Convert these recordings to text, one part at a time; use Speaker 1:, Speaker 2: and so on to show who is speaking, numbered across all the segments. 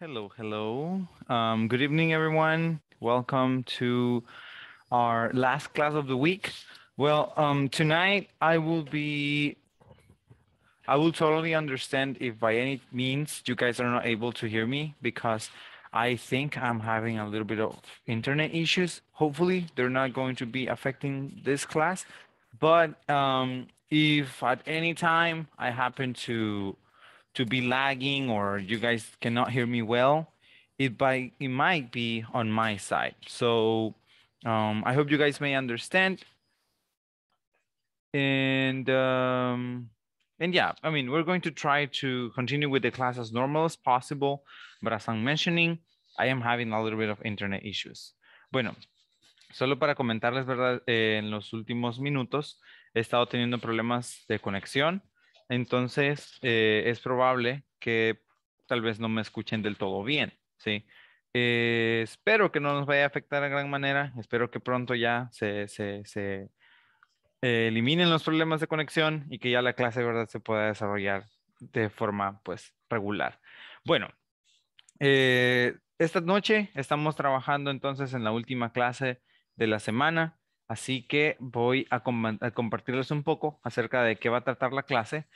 Speaker 1: Hello, hello. Um, good evening, everyone. Welcome
Speaker 2: to our last class of the week. Well, um, tonight I will be, I will totally understand if by any means you guys are not able to hear me because I think I'm having a little bit of internet issues. Hopefully they're not going to be affecting this class. But um, if at any time I happen to to be lagging or you guys cannot hear me well, it by it might be on my side. So um, I hope you guys may understand. And um, and yeah, I mean, we're going to try to continue with the class as normal as possible. But as I'm mentioning, I am having a little bit of internet issues. Bueno, solo para comentarles, ¿verdad? Eh, en los últimos minutos he estado teniendo problemas de conexión. Entonces, eh, es probable que tal vez no me escuchen del todo bien, ¿sí? Eh, espero que no nos vaya a afectar a gran manera. Espero que pronto ya se, eh, eliminen los problemas de conexión y que ya la clase verdad se pueda desarrollar de forma pues regular. Bueno, esta noche estamos trabajando entonces en la última clase de la semana. Así que voy a, compartirles un poco acerca de qué va a tratar la clase.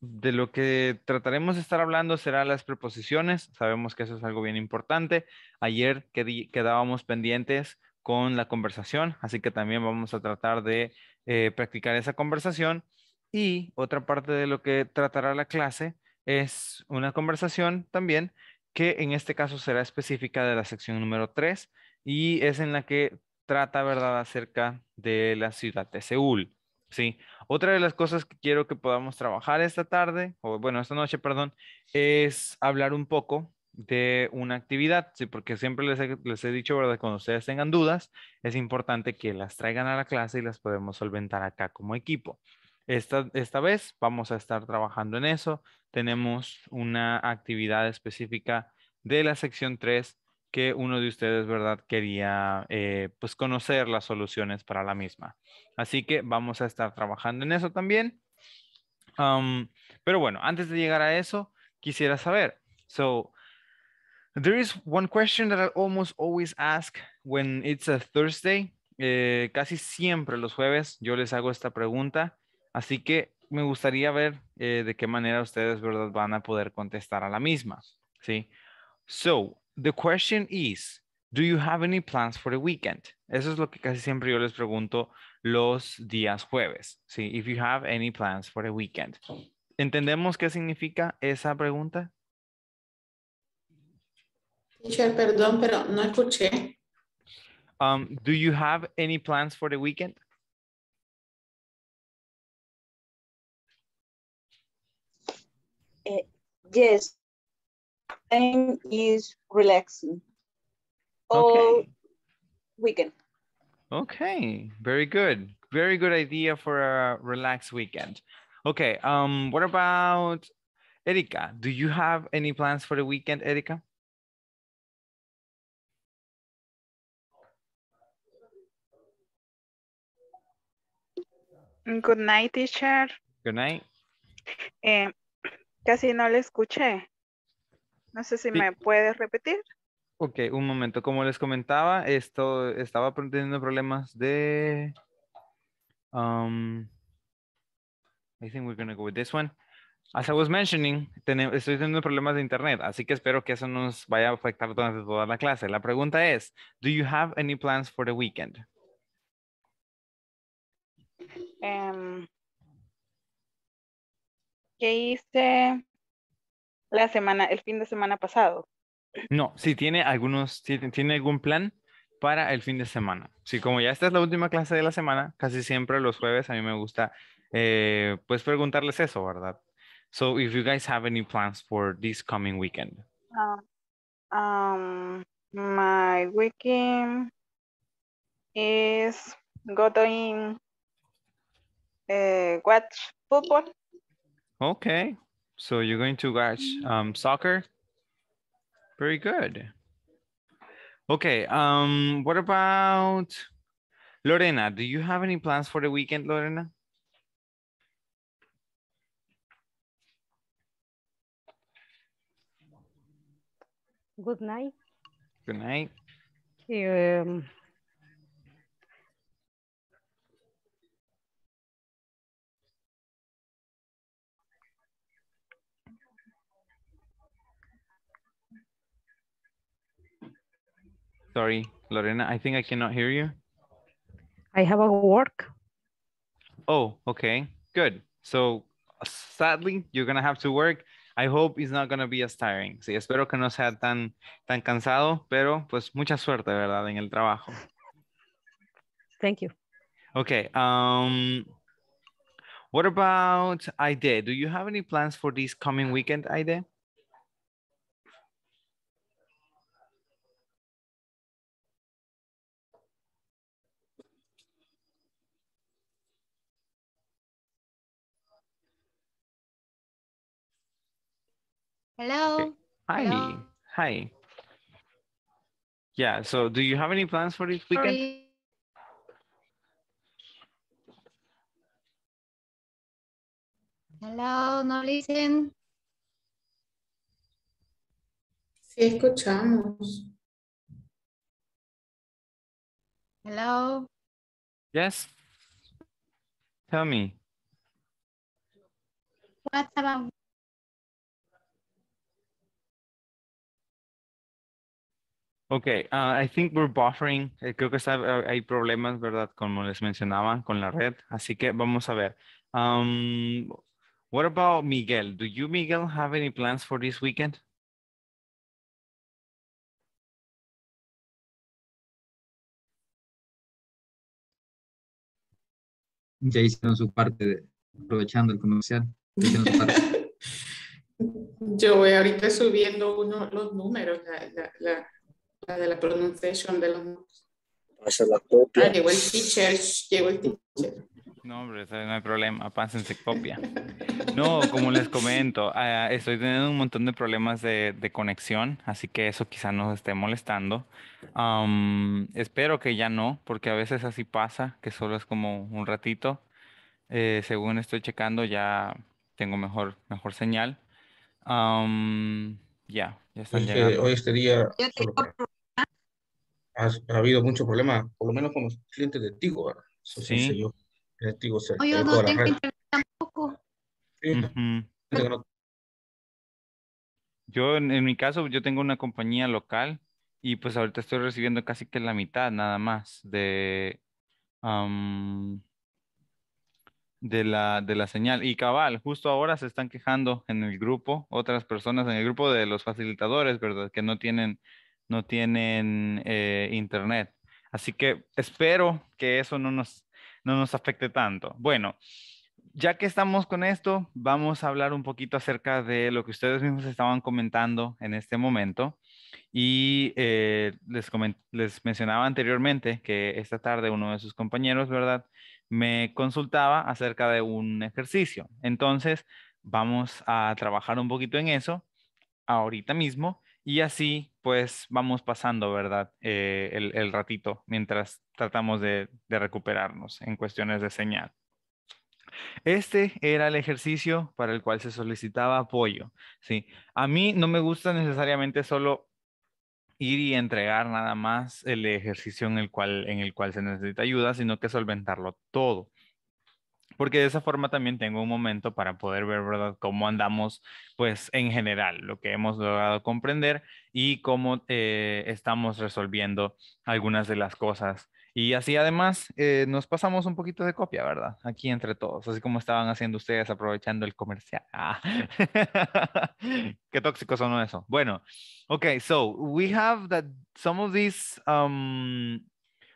Speaker 2: De lo que trataremos de estar hablando será las preposiciones. Sabemos que eso es algo bien importante. Ayer quedábamos pendientes con la conversación, así que también vamos a tratar de eh, practicar esa conversación. Y otra parte de lo que tratará la clase es una conversación también que en este caso será específica de la sección número 3 y es en la que trata, ¿verdad?, acerca de la ciudad de Seúl. Sí, otra de las cosas que quiero que podamos trabajar esta tarde, o bueno, esta noche, perdón, es hablar un poco de una actividad, sí, porque siempre les he, les he dicho, ¿verdad? Cuando ustedes tengan dudas, es importante que las traigan a la clase y las podemos solventar acá como equipo. Esta, esta vez vamos a estar trabajando en eso. Tenemos una actividad específica de la sección 3 que uno de ustedes, ¿verdad?, quería eh, pues conocer las soluciones para la misma. Así que vamos a estar trabajando en eso también. pero bueno, antes de llegar a eso, quisiera saber. So, there is one question that I almost always ask when it's a Thursday. Eh, casi siempre los jueves yo les hago esta pregunta. Así que me gustaría ver eh, de qué manera ustedes, ¿verdad?, van a poder contestar a la misma. ¿Sí? So, the question is, do you have any plans for the weekend? Eso es lo que casi siempre yo les pregunto los días jueves. Sí, if you have any plans for the weekend. ¿Entendemos qué significa esa pregunta?
Speaker 3: perdón, pero no escuché.
Speaker 1: Um, do you have any plans for the weekend?
Speaker 3: Uh, yes,
Speaker 4: is relaxing all okay. weekend.
Speaker 2: Okay, very good. Very good idea for a relaxed weekend. Okay, um, what about Erika? Do you have any plans for
Speaker 3: the weekend, Erika? Good night, teacher.
Speaker 2: Good night.
Speaker 5: Eh, casi no le escuché. No sé si me puedes repetir.
Speaker 2: Ok, un momento. Como les comentaba, esto estaba teniendo problemas de... Um, I think we're going to go with this one. As I was mentioning, estoy teniendo problemas de internet, así que espero que eso nos vaya a afectar durante toda la clase. La pregunta es, do you have any plans for the weekend?
Speaker 4: Em, ¿Qué hice la semana, el fin de semana pasado.
Speaker 2: No, si tiene algunos, si tiene algún plan para el fin de semana. Sí, como ya esta es la última clase de la semana, casi siempre los jueves a mí me gusta eh, pues preguntarles eso, ¿verdad? So, if you guys have any plans for this coming weekend?
Speaker 5: Ah, um, my weekend is going to eh, watch football.
Speaker 2: Okay, So you're going to watch mm. um, soccer? Very good. Okay, um, what about Lorena? Do you have any plans for the weekend, Lorena?
Speaker 3: Good night. Good night. Um,
Speaker 2: Sorry, Lorena, I think I cannot hear you.
Speaker 3: I have a work.
Speaker 2: Oh, okay, good. So sadly, you're gonna have to work. I hope it's not gonna be as tiring. Sí, espero que no sea tan, tan cansado, pero pues mucha suerte, ¿verdad? En el trabajo. Thank you. Okay, um, what about Ide? Do you have any plans for this coming weekend, Ide? Hello. Hi. Hello. Hi. Yeah, so do you have any plans for this weekend?
Speaker 3: Hello, no listen. Sí, escuchamos. Hello.
Speaker 1: Yes. Tell me. What about Ok, ah, I think we're buffering. Eh, creo que
Speaker 2: ah, hay problemas, ¿verdad? Como les mencionaba, con la red. Así que vamos a ver.
Speaker 1: Um, what about Miguel? Do you, Miguel, have any plans for this weekend? Ya hicieron su parte, aprovechando el comercial.
Speaker 3: Yo voy ahorita subiendo
Speaker 5: uno, los números, la de la pronunciación de los nombres.
Speaker 3: Ah, llegó el
Speaker 5: teacher, llegó el teacher.
Speaker 2: No, hombre, no hay problema, pásense copia. No, como les comento, ah, estoy teniendo un montón de problemas de, de, conexión, así que eso quizá nos esté molestando. espero que ya no, porque a veces así pasa, que solo es como un ratito. Eh, según estoy checando, ya tengo mejor, mejor señal. ya, ya están llegando. Hoy este día ha, habido mucho problema, por lo menos con los clientes de Tigo, ¿verdad? sí. yo, Tigo no tengo
Speaker 3: internet tampoco.
Speaker 1: Sí,
Speaker 2: Yo, en, mi caso, yo tengo una compañía local y pues ahorita estoy recibiendo casi que la mitad nada más de, de, la, de la señal. Y cabal, justo ahora se están quejando en el grupo, otras personas en el grupo de los facilitadores, ¿verdad? Que no tienen no tienen eh, internet. Así que espero que eso no nos, afecte tanto. Bueno, ya que estamos con esto, vamos a hablar un poquito acerca de lo que ustedes mismos estaban comentando en este momento. Y eh, les, les mencionaba anteriormente que esta tarde uno de sus compañeros, ¿verdad? Me consultaba acerca de un ejercicio. Entonces, vamos a trabajar un poquito en eso ahorita mismo y así, pues, vamos pasando, ¿verdad? Eh, el, ratito mientras tratamos de, recuperarnos en cuestiones de señal. Este era el ejercicio para el cual se solicitaba apoyo. ¿sí? A mí no me gusta necesariamente solo ir y entregar nada más el ejercicio en el cual, en el cual se necesita ayuda, sino que solventarlo todo porque de esa forma también tengo un momento para poder ver, ¿verdad?, cómo andamos, pues en general, lo que hemos logrado comprender y cómo eh, estamos resolviendo algunas de las cosas. Y así además eh, nos pasamos un poquito de copia, ¿verdad? Aquí entre todos, así como estaban haciendo ustedes aprovechando el comercial. Ah. Qué tóxico son eso. Bueno, ok, so we have that some of these um,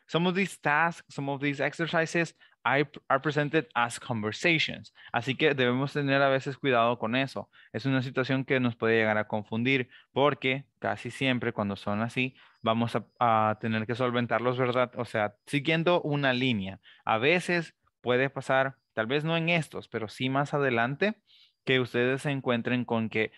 Speaker 2: Some of these tasks, some of these exercises are, presented as conversations. Así que debemos tener a veces cuidado con eso. Es una situación que nos puede llegar a confundir porque casi siempre cuando son así vamos a, tener que solventarlos, ¿verdad? O sea, siguiendo una línea. A veces puede pasar, tal vez no en estos, pero sí más adelante, que ustedes se encuentren con que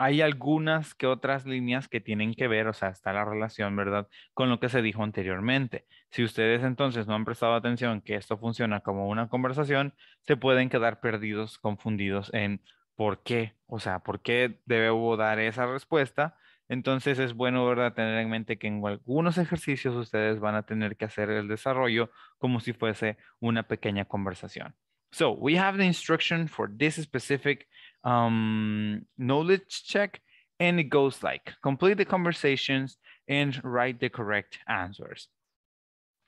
Speaker 2: hay algunas que otras líneas que tienen que ver, o sea, está la relación, ¿verdad? Con lo que se dijo anteriormente. Si ustedes entonces no han prestado atención que esto funciona como una conversación, se pueden quedar perdidos, confundidos en por qué, o sea, por qué debo dar esa respuesta. Entonces es bueno, ¿verdad? Tener en mente que en algunos ejercicios ustedes van a tener que hacer el desarrollo como si fuese una pequeña conversación. So we have the instruction for this specific um, knowledge check and it goes like complete the conversations and write the correct answers.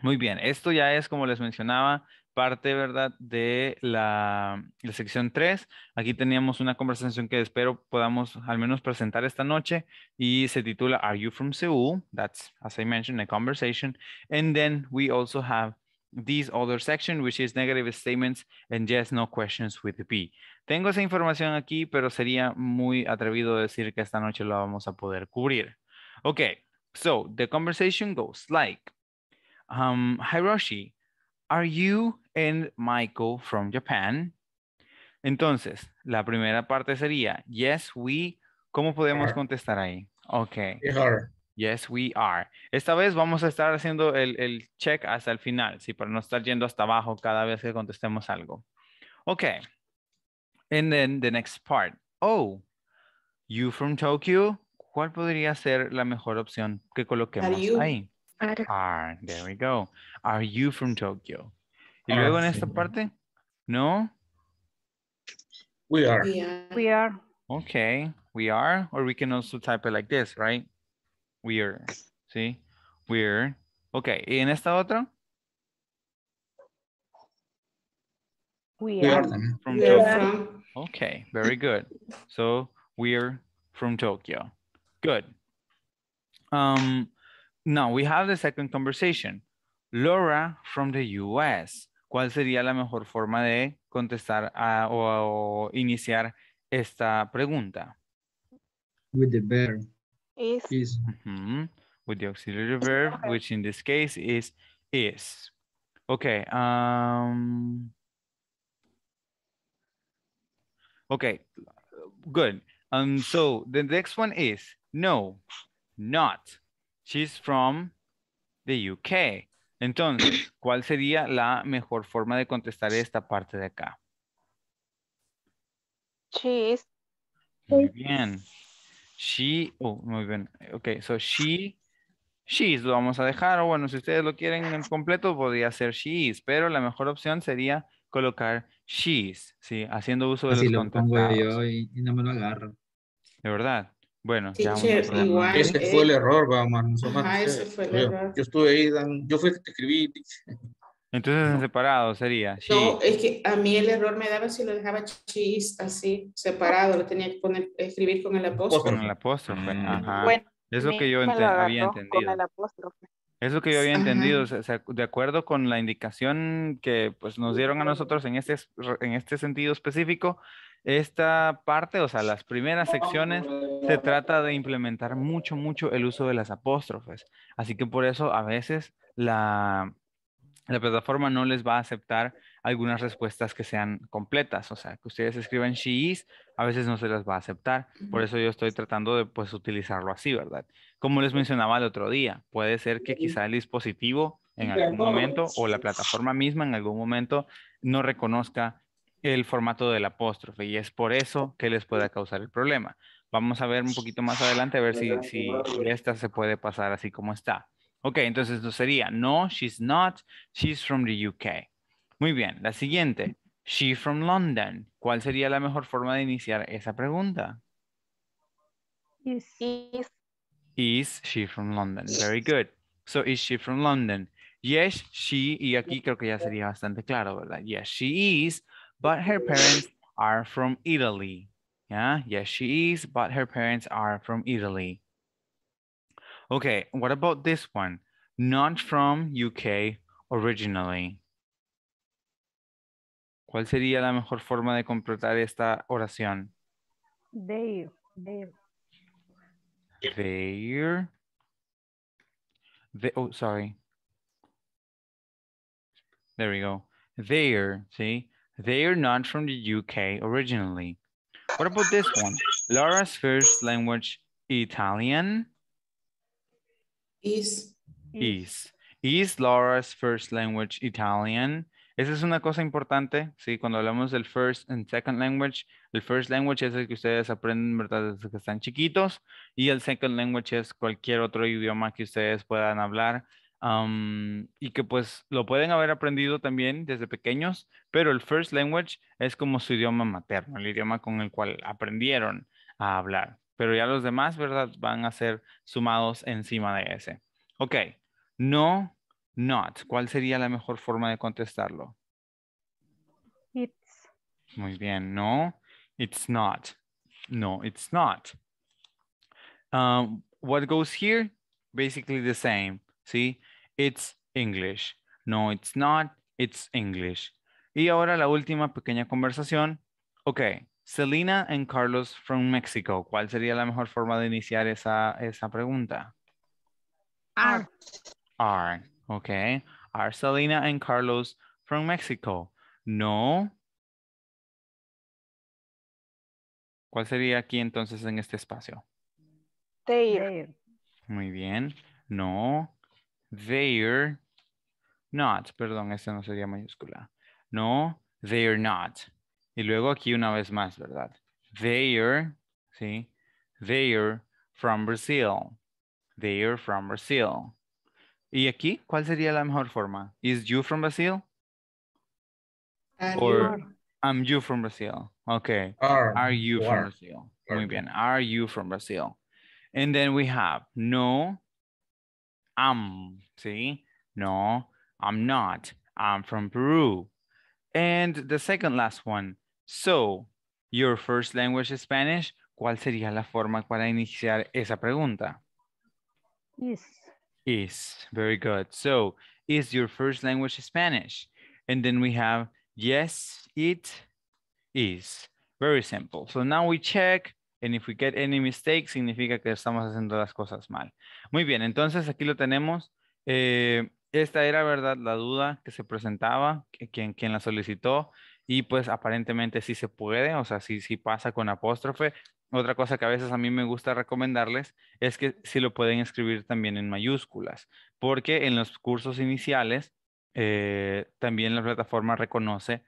Speaker 2: Muy bien, esto ya es como les mencionaba, parte, ¿verdad?, de la, la, sección 3. Aquí teníamos una conversación que espero podamos al menos presentar esta noche y se titula Are you from Seoul? That's, as I mentioned, a conversation. And then we also have this other section, which is negative statements and yes, no questions with the P. Tengo esa información aquí, pero sería muy atrevido decir que esta noche la vamos a poder cubrir. Okay, so the conversation goes like, um, Hiroshi, are you and Michael from Japan? Entonces, la primera parte sería, yes, we, ¿cómo podemos contestar ahí? Okay. Yes, we are. Esta vez vamos a estar haciendo el, check hasta el final, ¿sí? Para no estar yendo hasta abajo cada vez que contestemos algo. Ok. And then the next part. Oh, you from Tokyo? ¿Cuál podría ser la mejor opción que coloquemos ahí? Are. There we go. Are you from Tokyo? Y luego en esta parte, ¿no? We are. We are. Okay, we are. Or we can also type it like this, right? We're, see, ¿sí? are Ok, ¿y en esta otra?
Speaker 3: are From yeah. Tokyo.
Speaker 2: Okay, very good. So, we're from Tokyo. Good. Um, now, we have the second conversation. Laura from the US. ¿Cuál sería la mejor forma de contestar a, o, o iniciar esta pregunta?
Speaker 1: With the bear. Is. is. Mm -hmm.
Speaker 2: With the auxiliary verb, okay. which in this case is is. Okay. Um, okay, good. Um, so the next one is no, not. She's from the UK. Entonces, ¿cuál sería la mejor forma de contestar esta parte de
Speaker 5: acá? She is. Muy bien.
Speaker 2: She, oh, muy bien. Ok, so she, she's lo vamos a dejar. O bueno, si ustedes lo quieren en completo, podría ser she's, pero la mejor opción sería colocar she's, ¿sí? Haciendo uso de Así los lo pongo yo
Speaker 5: y, no me lo agarro.
Speaker 2: De verdad. Bueno, Ese fue eh, el error, vamos. ese eh. fue el yo, error. Yo estuve ahí, yo fui que te escribí. Entonces en separado sería. No,
Speaker 5: es que a mí el error me daba si lo dejaba así, separado, lo tenía que poner, escribir con el apóstrofe. Con el
Speaker 2: apóstrofe, mm. ajá. Bueno, Eso que yo había entendido. Eso que yo había entendido, o sea, de acuerdo con la indicación que pues, nos dieron a nosotros en este, en este sentido específico, esta parte, o sea, las primeras secciones, se trata de implementar mucho, mucho el uso de las apóstrofes. Así que por eso a veces la, la plataforma no les va a aceptar algunas respuestas que sean completas, o sea, que ustedes escriban she is, a veces no se las va a aceptar, por eso yo estoy tratando de pues, utilizarlo así, ¿verdad? Como les mencionaba el otro día, puede ser que quizá el dispositivo en algún momento o la plataforma misma en algún momento no reconozca el formato del apóstrofe y es por eso que les pueda causar el problema. Vamos a ver un poquito más adelante a ver si, si esta se puede pasar así como está. Ok, entonces no sería, no, she's not, she's from the UK. Muy bien, la siguiente, she's from London. ¿Cuál sería la mejor forma de iniciar esa pregunta? Is. she from London? Very good. So, is she from London? Yes, she, y aquí creo que ya sería bastante claro, ¿verdad? Yes, she is, but her parents are from Italy. yes, she is, but her parents are from Italy. Okay, what about this one? Not from UK originally. ¿Cuál sería la mejor forma de completar esta oración?
Speaker 1: They, they.
Speaker 2: They, The. oh, sorry. There we go. They're, see? They're not from the UK originally. What about this one? Laura's first language, Italian. Is. Is. Is Laura's first language Italian? Esa es una cosa importante, ¿sí? Cuando hablamos del first and second language, el first language es el que ustedes aprenden, ¿verdad? Desde que están chiquitos. Y el second language es cualquier otro idioma que ustedes puedan hablar. Um, y que pues lo pueden haber aprendido también desde pequeños, pero el first language es como su idioma materno, el idioma con el cual aprendieron a hablar pero ya los demás, ¿verdad? Van a ser sumados encima de ese. Ok, no, not. ¿Cuál sería la mejor forma de contestarlo? It's. Muy bien, no, it's not. No, it's not. Um, what goes here? Basically the same, ¿sí? It's English. No, it's not, it's English. Y ahora la última pequeña conversación. Ok, Selena and Carlos from Mexico. ¿Cuál sería la mejor forma de iniciar esa, pregunta? Are. Are. Ok. Are Selena and Carlos from Mexico? No. ¿Cuál sería aquí entonces en este espacio?
Speaker 3: They're.
Speaker 2: Muy bien. No. They're not. Perdón, esta no sería mayúscula. No, they're not. Y luego aquí una vez más, ¿verdad? They're, ¿sí? They're from Brazil. They're from Brazil. ¿Y aquí cuál sería la mejor forma? Is you from Brazil? Or I'm you from Brazil. Okay. Are, you from Brazil? Muy bien. Are you from Brazil? And then we have no, I'm, ¿sí? No, I'm not. I'm from Peru. And the second last one, So, your first language is Spanish. ¿Cuál sería la forma para iniciar esa pregunta? Is. Is. Very good. So, is your first language Spanish? And then we have, yes, it is. Very simple. So now we check, and if we get any mistake, significa que estamos haciendo las cosas mal. Muy bien, entonces aquí lo tenemos. Eh, esta era, ¿verdad? La duda que se presentaba, quien la solicitó y pues aparentemente sí se puede, o sea, sí, sí pasa con apóstrofe. Otra cosa que a veces a mí me gusta recomendarles es que si lo pueden escribir también en mayúsculas, porque en los cursos iniciales eh, también la plataforma reconoce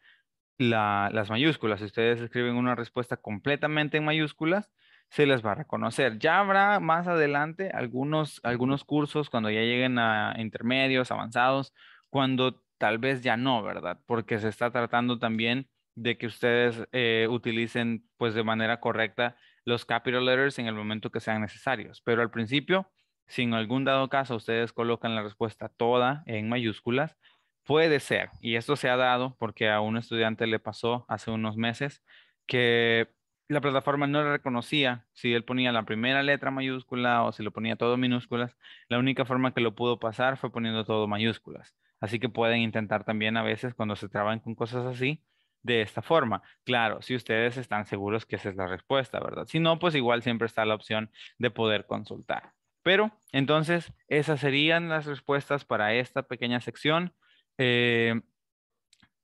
Speaker 2: las mayúsculas. Si ustedes escriben una respuesta completamente en mayúsculas, se les va a reconocer. Ya habrá más adelante algunos, algunos cursos cuando ya lleguen a intermedios, avanzados, cuando tal vez ya no, ¿verdad? Porque se está tratando también de que ustedes eh, utilicen pues de manera correcta los capital letters en el momento que sean necesarios. Pero al principio, si en algún dado caso ustedes colocan la respuesta toda en mayúsculas, puede ser, y esto se ha dado porque a un estudiante le pasó hace unos meses, que la plataforma no le reconocía si él ponía la primera letra mayúscula o si lo ponía todo minúsculas. La única forma que lo pudo pasar fue poniendo todo mayúsculas. Así que pueden intentar también a veces cuando se traban con cosas así, de esta forma. Claro, si ustedes están seguros que esa es la respuesta, ¿verdad? Si no, pues igual siempre está la opción de poder consultar. Pero entonces, esas serían las respuestas para esta pequeña sección. Eh,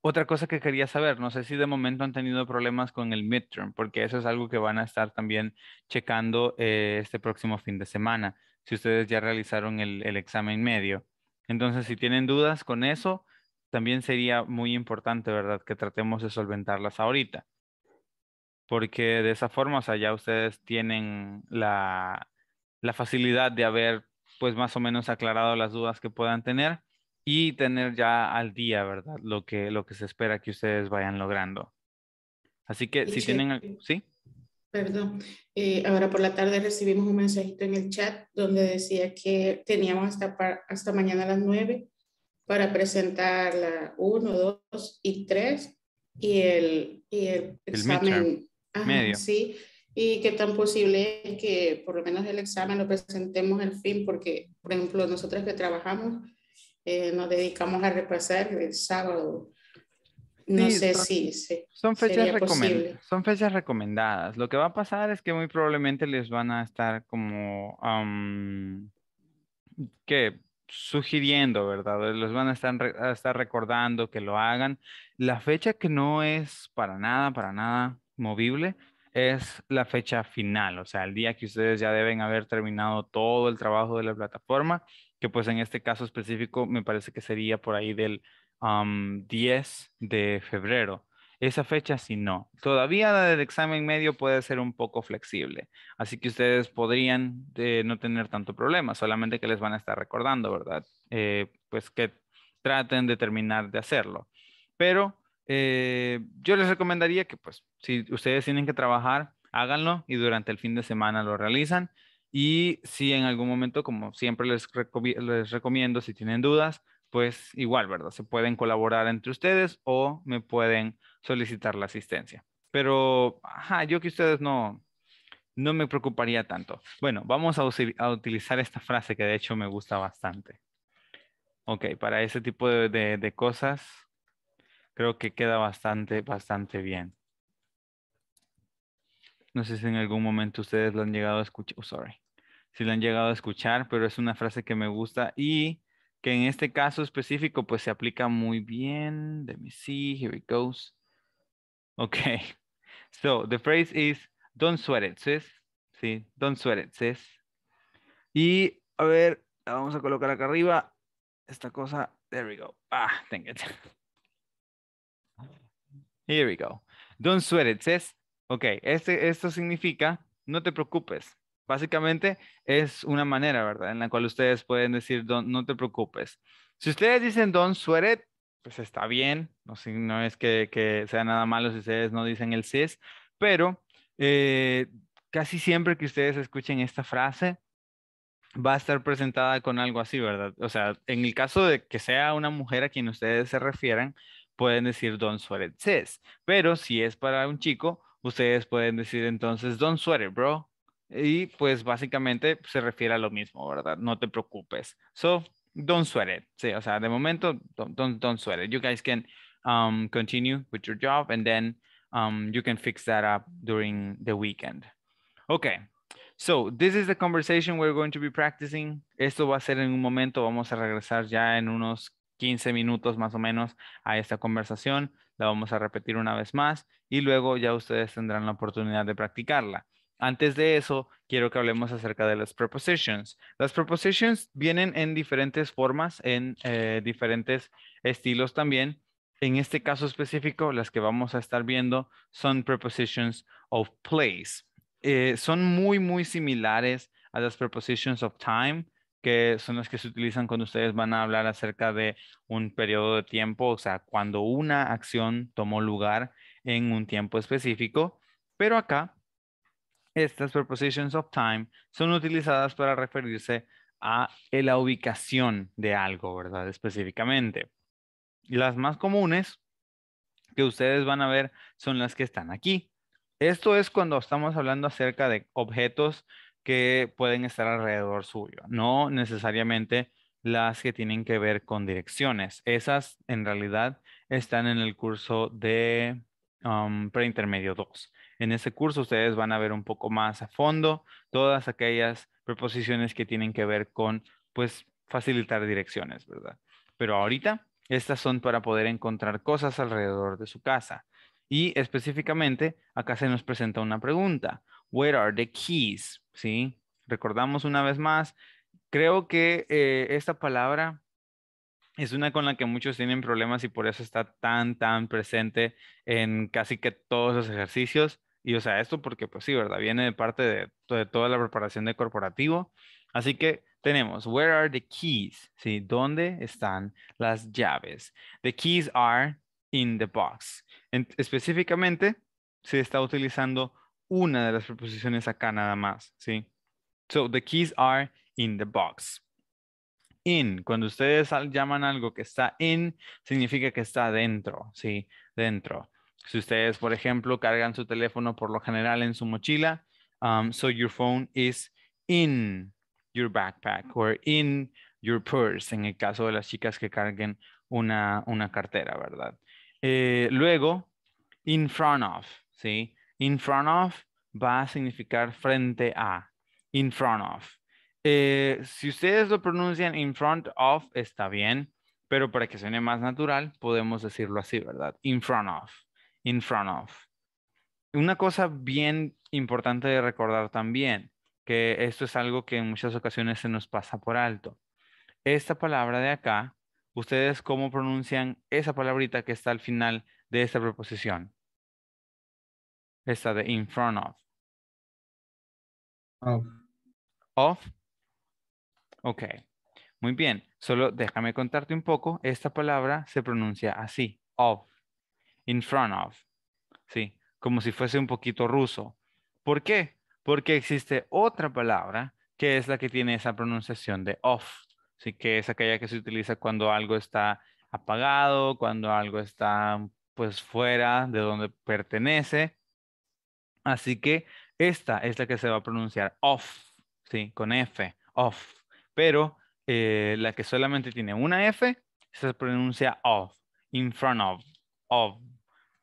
Speaker 2: otra cosa que quería saber, no sé si de momento han tenido problemas con el midterm, porque eso es algo que van a estar también checando eh, este próximo fin de semana, si ustedes ya realizaron el, el examen medio. Entonces, si tienen dudas con eso, también sería muy importante, ¿verdad? Que tratemos de solventarlas ahorita. Porque de esa forma, o sea, ya ustedes tienen la, la facilidad de haber, pues, más o menos aclarado las dudas que puedan tener y tener ya al día, ¿verdad? Lo que, lo que se espera que ustedes vayan logrando. Así que si tienen... ¿Sí?
Speaker 5: Perdón, eh, ahora por la tarde recibimos un mensajito en el chat donde decía que teníamos hasta, hasta mañana a las nueve para presentar la 1, 2 y 3 y el, y el examen medio. Sí, y que tan posible es que por lo menos el examen lo presentemos el fin porque, por ejemplo, nosotros que trabajamos eh, nos dedicamos a repasar el sábado no sé si sí, son fechas recomendadas.
Speaker 2: Son fechas recomendadas. Lo que va a pasar es que muy probablemente les van a estar como ¿Qué? que sugiriendo, ¿verdad? Les van a estar, a estar recordando que lo hagan. La fecha que no es para nada, para nada movible es la fecha final, o sea, el día que ustedes ya deben haber terminado todo el trabajo de la plataforma, que pues en este caso específico me parece que sería por ahí del um, 10 de febrero. Esa fecha si no. Todavía la del examen medio puede ser un poco flexible. Así que ustedes podrían eh, no tener tanto problema, solamente que les van a estar recordando, ¿verdad? Eh, pues que traten de terminar de hacerlo. Pero eh, yo les recomendaría que pues si ustedes tienen que trabajar, háganlo y durante el fin de semana lo realizan. Y si en algún momento, como siempre les recomiendo, si tienen dudas, pues igual, ¿verdad? Se pueden colaborar entre ustedes o me pueden solicitar la asistencia. Pero, ajá, yo que ustedes no, no me preocuparía tanto. Bueno, vamos a, utilizar esta frase que de hecho me gusta bastante. Ok, para ese tipo de, cosas creo que queda bastante, bastante bien. No sé si en algún momento ustedes lo han llegado a escuchar, oh, sorry, si lo han llegado a escuchar, pero es una frase que me gusta y que en este caso específico pues se aplica muy bien. Let me see, here it goes. Okay, so the phrase is don't sweat it, sis. Sí, don't sweat it, sis. Y a ver, la vamos a colocar acá arriba esta cosa. There we go. Ah, thank it. Here we go. Don't sweat it, sis. Ok, este, esto significa no te preocupes. Básicamente es una manera, ¿verdad? En la cual ustedes pueden decir, don, no te preocupes. Si ustedes dicen don sweat pues está bien. No, es que, sea nada malo si ustedes no dicen el sis, pero eh, casi siempre que ustedes escuchen esta frase, va a estar presentada con algo así, ¿verdad? O sea, en el caso de que sea una mujer a quien ustedes se refieran, pueden decir don sweat cis. Pero si es para un chico, ustedes pueden decir entonces don sweat bro. Y pues básicamente pues, se refiere a lo mismo, ¿verdad? No te preocupes. So, don't sweat it. Sí, o sea, de momento, don't, sweat it. You guys can um, continue with your job and then um, you can fix that up during the weekend. Okay, so this is the conversation we're going to be practicing. Esto va a ser en un momento, vamos a regresar ya en unos 15 minutos más o menos a esta conversación. La vamos a repetir una vez más y luego ya ustedes tendrán la oportunidad de practicarla. Antes de eso, quiero que hablemos acerca de las prepositions. Las prepositions vienen en diferentes formas, en eh, diferentes estilos también. En este caso específico, las que vamos a estar viendo son prepositions of place. Eh, son muy, muy similares a las prepositions of time, que son las que se utilizan cuando ustedes van a hablar acerca de un periodo de tiempo, o sea, cuando una acción tomó lugar en un tiempo específico. Pero acá estas prepositions of time son utilizadas para referirse a eh, la ubicación de algo, ¿verdad? Específicamente. Las más comunes que ustedes van a ver son las que están aquí. Esto es cuando estamos hablando acerca de objetos que pueden estar alrededor suyo, no necesariamente las que tienen que ver con direcciones. Esas en realidad están en el curso de um, preintermedio 2. En ese curso ustedes van a ver un poco más a fondo todas aquellas preposiciones que tienen que ver con, pues, facilitar direcciones, ¿verdad? Pero ahorita, estas son para poder encontrar cosas alrededor de su casa. Y específicamente, acá se nos presenta una pregunta. Where are the keys? ¿Sí? Recordamos una vez más, creo que eh, esta palabra es una con la que muchos tienen problemas y por eso está tan, tan presente en casi que todos los ejercicios. Y o sea, esto porque pues sí, ¿verdad? Viene de parte de, toda la preparación de corporativo. Así que tenemos, where are the keys? ¿Sí? ¿Dónde están las llaves? The keys are in the box. específicamente, se está utilizando una de las preposiciones acá nada más, So, the keys are in the box. In, cuando ustedes llaman algo que está in, significa que está dentro, ¿sí? Dentro. Si ustedes, por ejemplo, cargan su teléfono por lo general en su mochila, um, so your phone is in your backpack or in your purse, en el caso de las chicas que carguen una, cartera, ¿verdad? Eh, luego, in front of, ¿sí? In front of va a significar frente a, in front of. Eh, si ustedes lo pronuncian in front of, está bien, pero para que suene más natural, podemos decirlo así, ¿verdad? In front of in front of. Una cosa bien importante de recordar también, que esto es algo que en muchas ocasiones se nos pasa por alto. Esta palabra de acá, ¿ustedes cómo pronuncian esa palabrita que está al final de esta preposición? Esta de in front of. Of. Of. Ok. Muy bien. Solo déjame contarte un poco. Esta palabra se pronuncia así. Of in front of, ¿sí? Como si fuese un poquito ruso. ¿Por qué? Porque existe otra palabra que es la que tiene esa pronunciación de off, ¿sí? Que es aquella que se utiliza cuando algo está apagado, cuando algo está pues fuera de donde pertenece. Así que esta es la que se va a pronunciar off, ¿sí? Con F, off. Pero eh, la que solamente tiene una F se pronuncia off, in front of, of,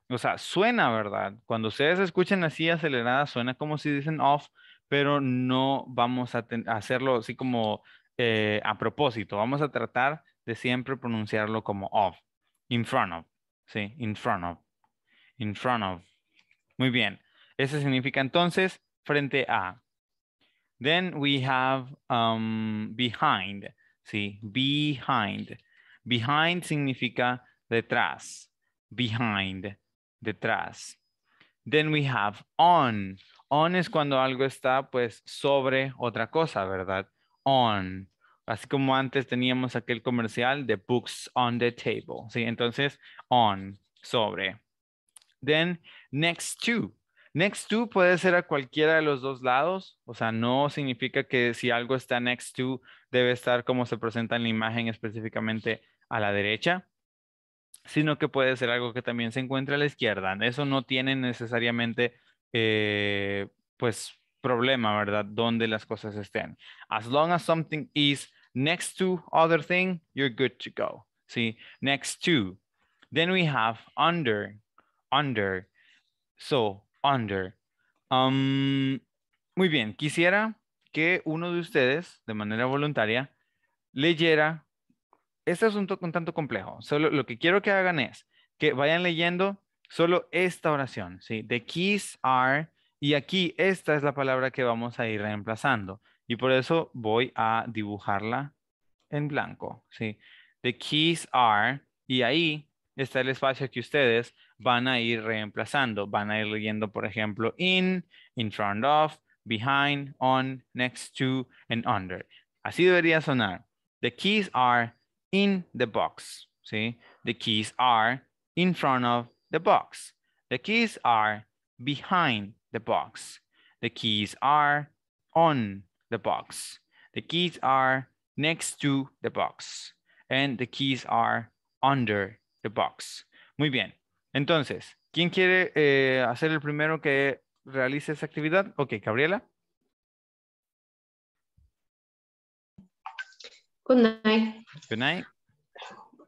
Speaker 2: o sea, suena, ¿verdad? Cuando ustedes escuchan así acelerada, suena como si dicen off, pero no vamos a hacerlo así como eh, a propósito. Vamos a tratar de siempre pronunciarlo como off, in front of, ¿sí? In front of, in front of. Muy bien. Ese significa entonces frente a. Then we have um, behind, ¿sí? Behind. Behind significa detrás, behind detrás. Then we have on. On es cuando algo está pues sobre otra cosa, ¿verdad? On. Así como antes teníamos aquel comercial de books on the table. Sí, entonces on, sobre. Then next to. Next to puede ser a cualquiera de los dos lados, o sea, no significa que si algo está next to debe estar como se presenta en la imagen específicamente a la derecha sino que puede ser algo que también se encuentra a la izquierda. Eso no tiene necesariamente, eh, pues, problema, ¿verdad? Donde las cosas estén. As long as something is next to other thing, you're good to go. See, next to. Then we have under, under. So, under. Um, muy bien, quisiera que uno de ustedes, de manera voluntaria, leyera este asunto un tanto complejo. Solo lo que quiero que hagan es que vayan leyendo solo esta oración, ¿sí? The keys are, y aquí esta es la palabra que vamos a ir reemplazando. Y por eso voy a dibujarla en blanco, ¿sí? The keys are, y ahí está el espacio que ustedes van a ir reemplazando. Van a ir leyendo, por ejemplo, in, in front of, behind, on, next to, and under. Así debería sonar. The keys are in the box. See, the keys are in front of the box. The keys are behind the box. The keys are on the box. The keys are next to the box. And the keys are under the box. Muy bien. Entonces, ¿quién quiere eh, hacer el primero que realice esa actividad? Ok, Gabriela.
Speaker 1: Good night. Good night.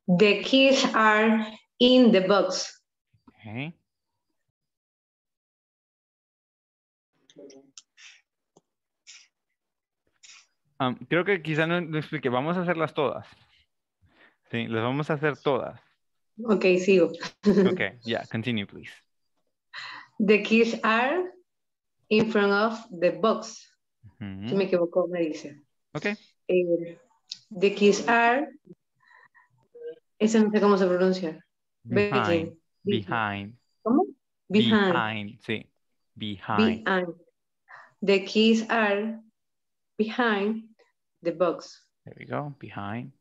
Speaker 1: The keys are in the box.
Speaker 2: Okay. Um, creo que quizá no expliqué. explique. Vamos a hacerlas todas. Sí, las vamos a hacer todas.
Speaker 1: Ok, sigo. ok,
Speaker 2: yeah, continue, please.
Speaker 1: The keys are in front of the box. Si me equivoco, me dice. Ok. Eh, The keys are, ese no sé cómo se pronuncia. Behind.
Speaker 2: Behind.
Speaker 1: ¿Cómo? Behind.
Speaker 2: Behind, sí. Behind.
Speaker 1: behind. The keys are behind the box.
Speaker 2: There we go, behind.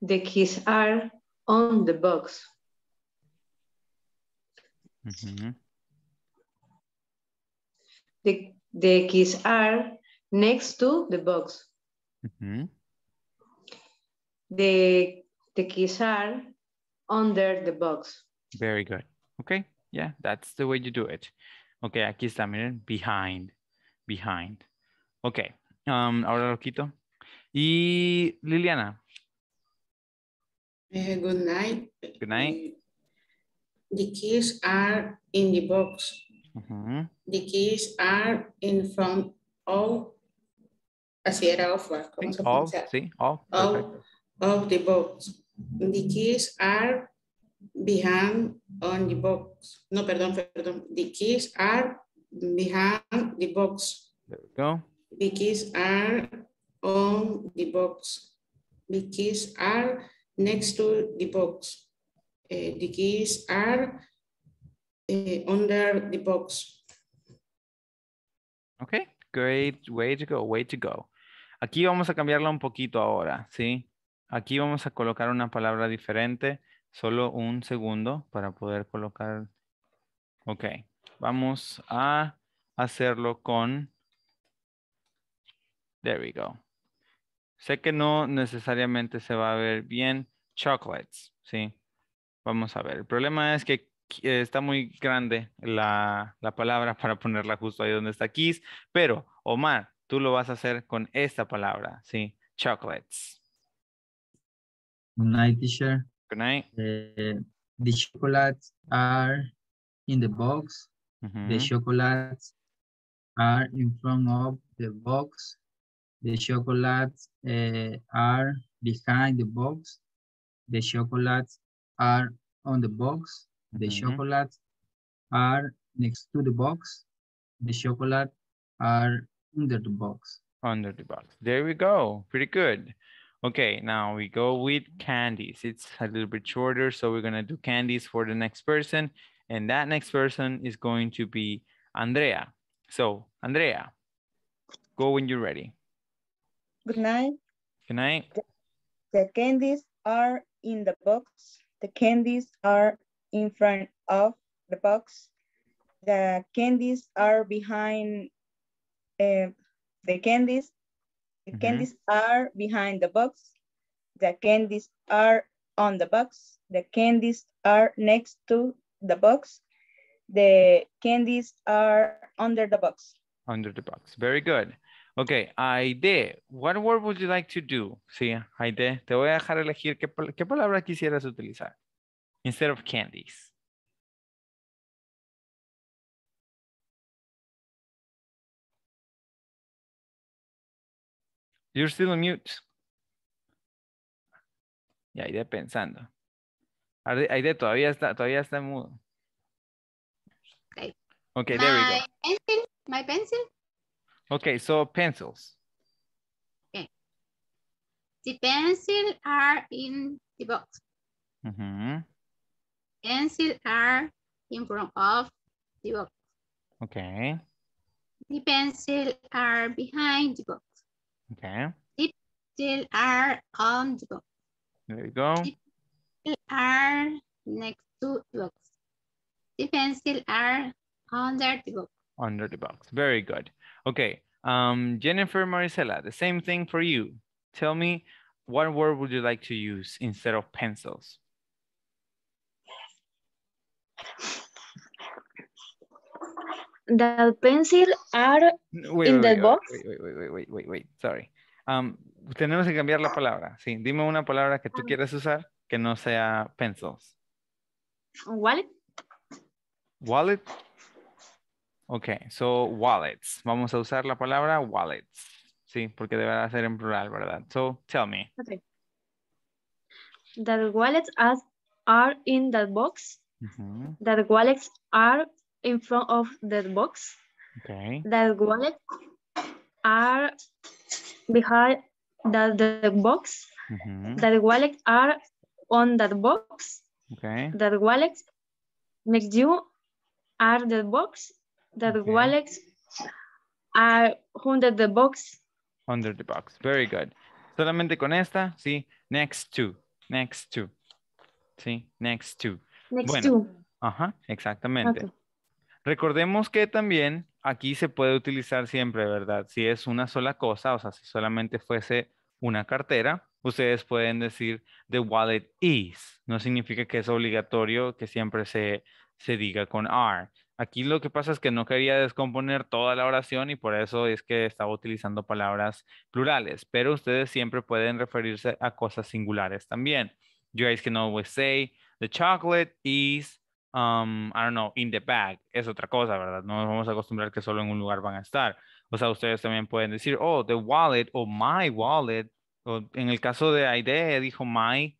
Speaker 1: The keys are on the box. Mm -hmm. the, the keys are next to the box. Mm -hmm. The, the keys are under the box. Very good. Okay.
Speaker 2: Yeah, that's the way you do it. Okay, aquí está, miren, behind, behind. Okay, um, ahora lo quito. Y Liliana.
Speaker 5: Uh, good night.
Speaker 2: Good night. Eh,
Speaker 5: the keys are in the box. Uh mm-hmm. -huh. The keys are in front of Así era offer. all, all. All of the box. The keys are behind on the box. No, perdón, perdón. The keys are behind the box. There we go. The keys are on the box. The keys are next to the box. Uh, eh, the keys are uh, under the box.
Speaker 2: Okay, great way to go, way to go. Aquí vamos a cambiarla un poquito ahora, ¿sí? Aquí vamos a colocar una palabra diferente. Solo un segundo para poder colocar. Ok, vamos a hacerlo con... There we go. Sé que no necesariamente se va a ver bien. Chocolates, ¿sí? Vamos a ver. El problema es que eh, está muy grande la, la palabra para ponerla justo ahí donde está Kiss. Pero, Omar, Tú lo vas a hacer con esta palabra, ¿sí? Chocolates.
Speaker 1: Good night, teacher. Good night. Eh, the chocolates
Speaker 3: are in the box. The chocolates are in front of the box. The chocolates eh, are behind the box. The chocolates are on the box. The chocolates are next to the box. The chocolates are Under the box.
Speaker 2: Under the box. There we go. Pretty good. Okay, now we go with candies. It's a little bit shorter, so we're gonna do candies for the next person. And that next person is going to be Andrea. So, Andrea, go when you're ready. Good night. Good night. The,
Speaker 4: the candies are in the box. The candies are in front of the box. The candies are behind Eh, the candies. The mm -hmm. candies are behind the box. The candies are on the box. The candies are next to the box. The candies are under the box.
Speaker 2: Under the box. Very good. Okay, Aide, what word would you like to do? Sí,
Speaker 3: Aide, te voy a dejar elegir qué, qué palabra quisieras utilizar instead of candies.
Speaker 1: You're still on mute.
Speaker 2: Y de pensando. de todavía está, todavía está mudo. Okay. there we go.
Speaker 3: Pencil, my pencil.
Speaker 2: Okay, so pencils.
Speaker 3: Okay. The pencil are in the box. Mm Pencil are in front of the box. Okay. The pencil are behind the box. Okay. People are on the book. There you go. People are next to the box. The pencil are under the box.
Speaker 2: Under the box. Very good. Okay. Um, Jennifer Maricela, the same thing for you. Tell me, what word would you like to use instead of pencils?
Speaker 3: The pencil are in the box.
Speaker 2: Wait, wait, wait, wait, wait, sorry. Um, tenemos que cambiar la palabra. Sí, dime una palabra que tú ah. quieras usar que no sea pencils. Wallet. Wallet. Ok, so wallets. Vamos a usar la palabra wallets. Sí, porque deberá ser en plural, ¿verdad? So, tell me.
Speaker 1: The wallets are in that box. The wallets are in front of the box. Okay. The wallet are behind the, the box.
Speaker 3: Mm -hmm. The
Speaker 1: wallet are on that box. Okay. The wallet next you are the box. The okay. wallet are under the box.
Speaker 2: Under the box. Very good. Solamente con esta, sí. Next to. Next to. Sí, next to. Next bueno. to. Ajá, exactamente. Okay. Recordemos que también aquí se puede utilizar siempre, ¿verdad? Si es una sola cosa, o sea, si solamente fuese una cartera, ustedes pueden decir the wallet is. No significa que es obligatorio que siempre se, diga con are. Aquí lo que pasa es que no quería descomponer toda la oración y por eso es que estaba utilizando palabras plurales, pero ustedes siempre pueden referirse a cosas singulares también. You guys can always say, the chocolate is um, I don't know, in the bag, es otra cosa, ¿verdad? No nos vamos a acostumbrar que solo en un lugar van a estar. O sea, ustedes también pueden decir, oh, the wallet o my wallet, o en el caso de Aide dijo my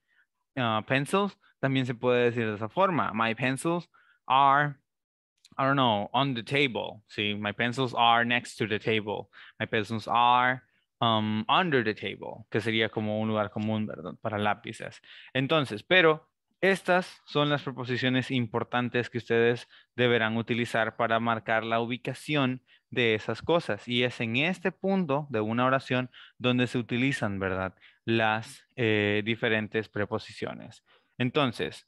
Speaker 2: uh, pencils, también se puede decir de esa forma. My pencils are, I don't know, on the table. Sí, my pencils are next to the table. My pencils are um, under the table, que sería como un lugar común, ¿verdad? Para lápices. Entonces, pero estas son las proposiciones importantes que ustedes deberán utilizar para marcar la ubicación de esas cosas. Y es en este punto de una oración donde se utilizan, ¿verdad? Las eh, diferentes preposiciones. Entonces,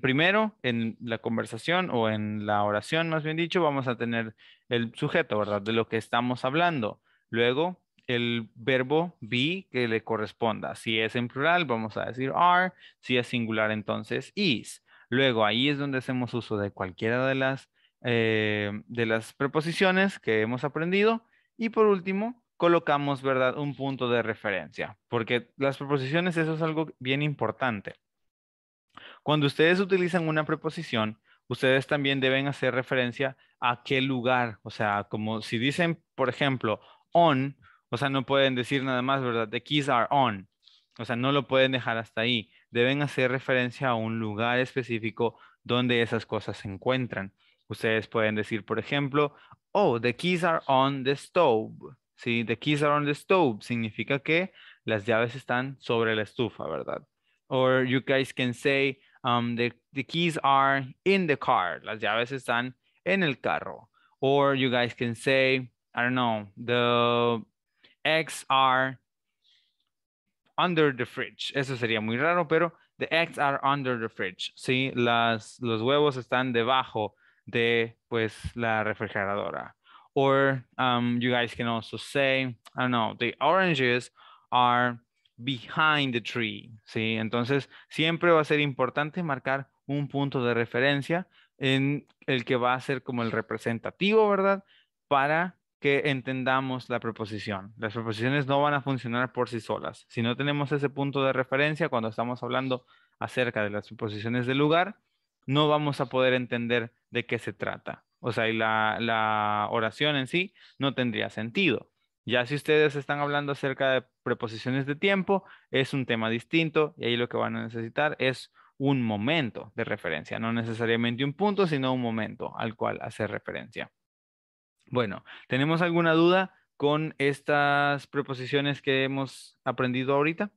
Speaker 2: primero en la conversación o en la oración, más bien dicho, vamos a tener el sujeto, ¿verdad? De lo que estamos hablando. Luego, el verbo be que le corresponda. Si es en plural, vamos a decir are. Si es singular, entonces is. Luego, ahí es donde hacemos uso de cualquiera de las, eh, de las preposiciones que hemos aprendido. Y por último, colocamos, ¿verdad?, un punto de referencia. Porque las preposiciones, eso es algo bien importante. Cuando ustedes utilizan una preposición, ustedes también deben hacer referencia a qué lugar. O sea, como si dicen, por ejemplo, on, o sea, no pueden decir nada más, ¿verdad? The keys are on. O sea, no lo pueden dejar hasta ahí. Deben hacer referencia a un lugar específico donde esas cosas se encuentran. Ustedes pueden decir, por ejemplo, oh, the keys are on the stove. Sí, the keys are on the stove significa que las llaves están sobre la estufa, ¿verdad? Or you guys can say, um, the, the keys are in the car. Las llaves están en el carro. Or you guys can say, I don't know, the eggs are under the fridge. Eso sería muy raro, pero the eggs are under the fridge. Sí, las, los huevos están debajo de pues la refrigeradora. Or um, you guys can also say, I don't know, the oranges are behind the tree. Sí, entonces siempre va a ser importante marcar un punto de referencia en el que va a ser como el representativo, ¿verdad? Para que entendamos la proposición. Las proposiciones no van a funcionar por sí solas. Si no tenemos ese punto de referencia cuando estamos hablando acerca de las proposiciones del lugar, no vamos a poder entender de qué se trata. O sea, y la, la oración en sí no tendría sentido. Ya si ustedes están hablando acerca de preposiciones de tiempo, es un tema distinto y ahí lo que van a necesitar es un momento de referencia, no necesariamente un punto, sino un momento al cual hacer referencia. Bueno, ¿tenemos alguna duda con estas preposiciones que hemos aprendido ahorita?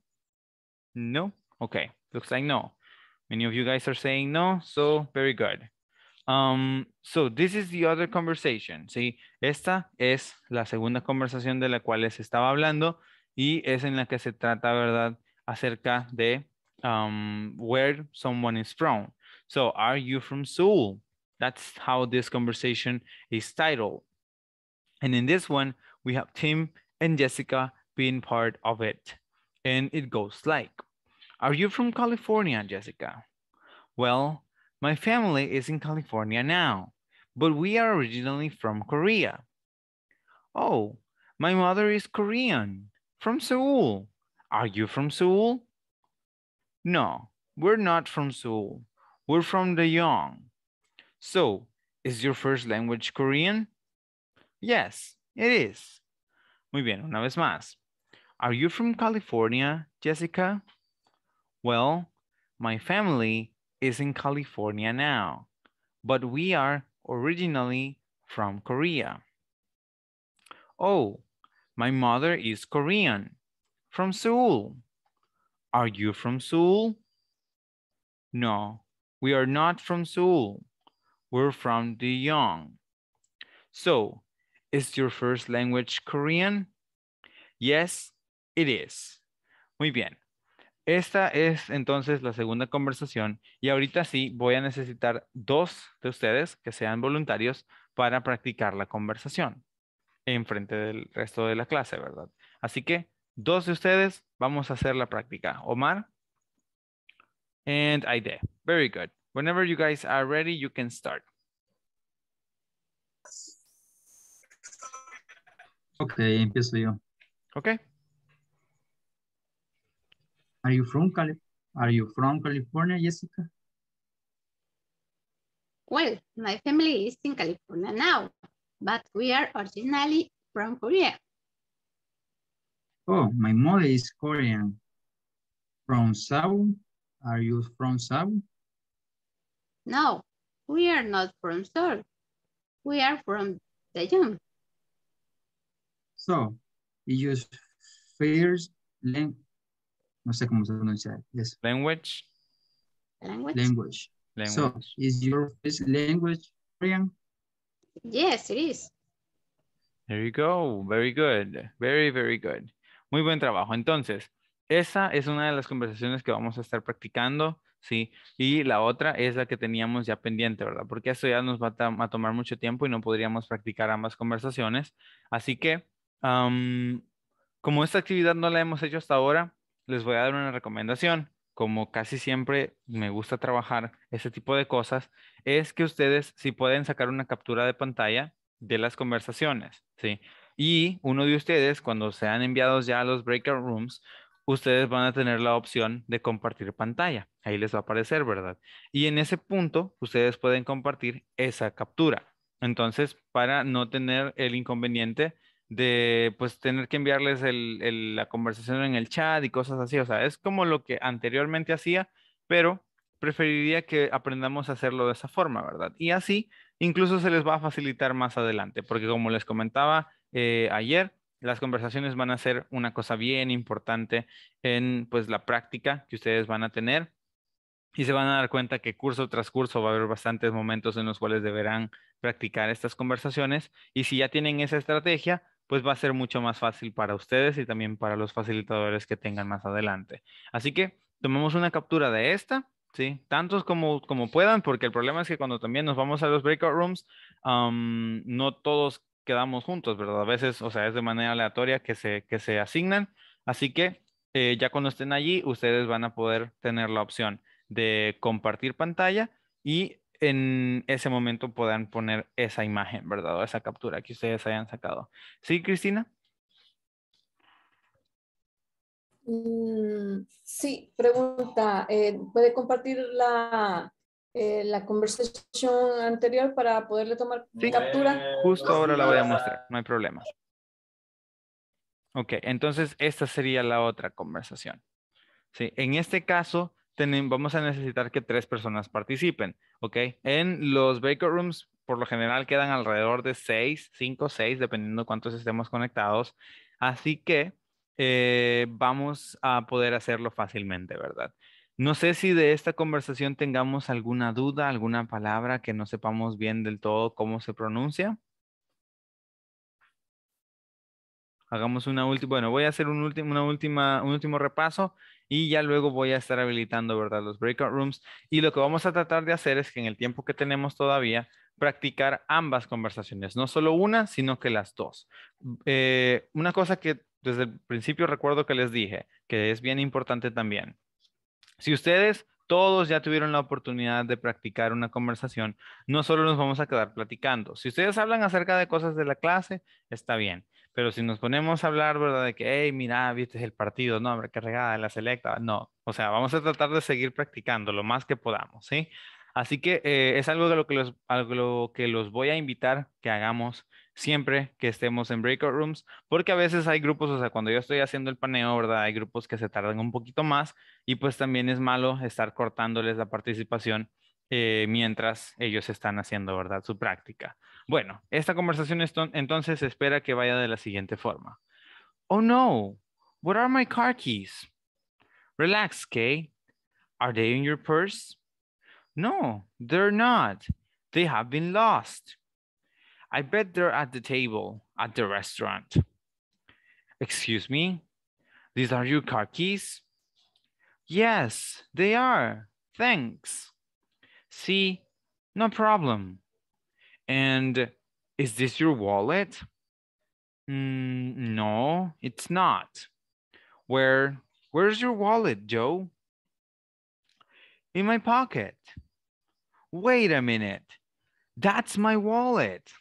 Speaker 2: No? Okay, looks like no. Many of you guys are saying no, so very good. Um, so this is the other conversation, ¿sí? Esta es la segunda conversación de la cual les estaba hablando y es en la que se trata, ¿verdad? Acerca de um, where someone is from. So, are you from Seoul? That's how this conversation is titled. And in this one, we have Tim and Jessica being part of it. And it goes like, are you from California, Jessica? Well, my family is in California now, but we are originally from Korea. Oh, my mother is Korean, from Seoul. Are you from Seoul? No, we're not from Seoul. We're from the Young. So, is your first language Korean? Yes, it is. Muy bien, una vez más. Are you from California, Jessica? Well, my family is in California now, but we are originally from Korea. Oh, my mother is Korean, from Seoul. Are you from Seoul? No, we are not from Seoul. We're from Daejeon. So, Is your first language Korean? Yes, it is. Muy bien. Esta es entonces la segunda conversación y ahorita sí voy a necesitar dos de ustedes que sean voluntarios para practicar la conversación en frente del resto de la clase, ¿verdad? Así que dos de ustedes vamos a hacer la práctica. Omar and Aide. Very good. Whenever you guys are ready, you can start.
Speaker 1: Okay, empiezo yo. Okay. Are you from Cali Are you from California, Jessica?
Speaker 3: Well, my family is in California now, but we are originally from Korea.
Speaker 1: Oh, my mother is Korean.
Speaker 3: From Seoul? Are you from Seoul? No, we are not from Seoul. We are from Daejeon.
Speaker 1: So, you use first language. No
Speaker 2: sé cómo se pronuncia Language. Language. Language. So, is your
Speaker 3: first language Yes, it is.
Speaker 2: There you go. Very good. Very, very good. Muy buen trabajo. Entonces, esa es una de las conversaciones que vamos a estar practicando, ¿sí? Y la otra es la que teníamos ya pendiente, ¿verdad? Porque esto ya nos va a, tomar mucho tiempo y no podríamos practicar ambas conversaciones. Así que como esta actividad no la hemos hecho hasta ahora, les voy a dar una recomendación. Como casi siempre me gusta trabajar este tipo de cosas, es que ustedes si pueden sacar una captura de pantalla de las conversaciones, ¿sí? Y uno de ustedes, cuando sean enviados ya a los breakout rooms, ustedes van a tener la opción de compartir pantalla. Ahí les va a aparecer, ¿verdad? Y en ese punto, ustedes pueden compartir esa captura. Entonces, para no tener el inconveniente de pues tener que enviarles la conversación en el chat y cosas así. O sea, es como lo que anteriormente hacía, pero preferiría que aprendamos a hacerlo de esa forma, ¿verdad? Y así incluso se les va a facilitar más adelante, porque como les comentaba eh, ayer, las conversaciones van a ser una cosa bien importante en pues la práctica que ustedes van a tener y se van a dar cuenta que curso tras curso va a haber bastantes momentos en los cuales deberán practicar estas conversaciones y si ya tienen esa estrategia, pues va a ser mucho más fácil para ustedes y también para los facilitadores que tengan más adelante. Así que tomemos una captura de esta, ¿sí? Tantos como, como puedan, porque el problema es que cuando también nos vamos a los breakout rooms, no todos quedamos juntos, ¿verdad? A veces, o sea, es de manera aleatoria que se, que se asignan. Así que eh, ya cuando estén allí, ustedes van a poder tener la opción de compartir pantalla y en ese momento puedan poner esa imagen, ¿verdad? O esa captura que ustedes hayan sacado. ¿Sí, Cristina?
Speaker 3: Mm,
Speaker 1: sí, pregunta. Eh, ¿Puede compartir eh, la, conversación anterior para poderle tomar sí. captura?
Speaker 2: Justo ahora la voy a mostrar, no hay problema. Ok, entonces esta sería la otra conversación. Sí, en este caso, vamos a necesitar que tres personas participen, ¿ok? En los Baker Rooms, por lo general quedan alrededor de seis, cinco, seis, dependiendo cuántos estemos conectados. Así que eh, vamos a poder hacerlo fácilmente, ¿verdad? No sé si de esta conversación tengamos alguna duda, alguna palabra que no sepamos bien del todo cómo se pronuncia. Hagamos una última, bueno, voy a hacer un último, una última, un último repaso y ya luego voy a estar habilitando, ¿verdad? Los breakout rooms. Y lo que vamos a tratar de hacer es que en el tiempo que tenemos todavía, practicar ambas conversaciones, no solo una, sino que las dos. Eh, una cosa que desde el principio recuerdo que les dije, que es bien importante también. Si ustedes todos ya tuvieron la oportunidad de practicar una conversación, no solo nos vamos a quedar platicando. Si ustedes hablan acerca de cosas de la clase, está bien. Pero si nos ponemos a hablar, ¿verdad? De que, hey, mira, viste el partido, no, hombre, qué regada la selecta. No, o sea, vamos a tratar de seguir practicando lo más que podamos, ¿sí? Así que eh, es algo de lo que, los, que los voy a invitar que hagamos siempre que estemos en breakout rooms, porque a veces hay grupos, o sea, cuando yo estoy haciendo el paneo, ¿verdad? Hay grupos que se tardan un poquito más y pues también es malo estar cortándoles la participación eh, mientras ellos están haciendo, ¿verdad? Su práctica. Bueno, esta conversación entonces espera que vaya de la siguiente forma. Oh no, what are my car keys? Relax, Kay. Are they in your purse? No, they're not. They have been lost. I bet they're at the table at the restaurant. Excuse me, these are your car keys? Yes, they are. Thanks. Sí. no problem. And is this your wallet? Mm, no, it's not. Where, where's your wallet, Joe? In my pocket. Wait a minute. That's my wallet.